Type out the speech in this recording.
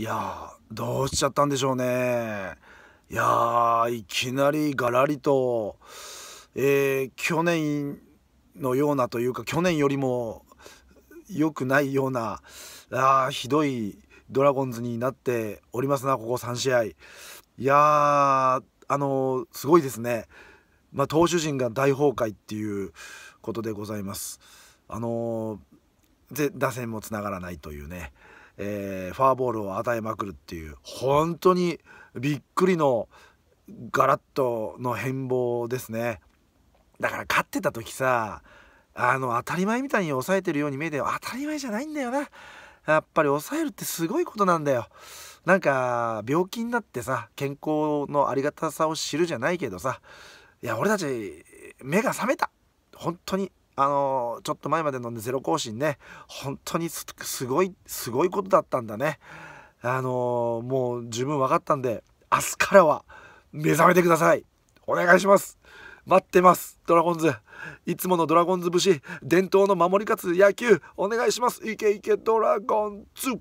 いやどうしちゃったんでしょうねいやいきなりがらりとえー、去年のようなというか去年よりも良くないようなあひどいドラゴンズになっておりますなここ3試合いやあのすごいですね、まあ、投手陣が大崩壊っていうことでございます。あのー、で打線もつながらないというね。えー、フォアボールを与えまくるっていう本当にびっくりのガラッとの変貌ですねだから勝ってた時さあの当たり前みたいに抑えてるように見えて当たり前じゃないんだよなやっぱり抑えるってすごいことなんだよなんか病気になってさ健康のありがたさを知るじゃないけどさいや俺たち目が覚めた本当にあのちょっと前までの、ね、ゼロ更新ね本当にすごいすごいことだったんだねあのもう十分分かったんで明日からは目覚めてくださいお願いします待ってますドラゴンズいつものドラゴンズ節伝統の守り勝つ野球お願いしますいけいけドラゴンズ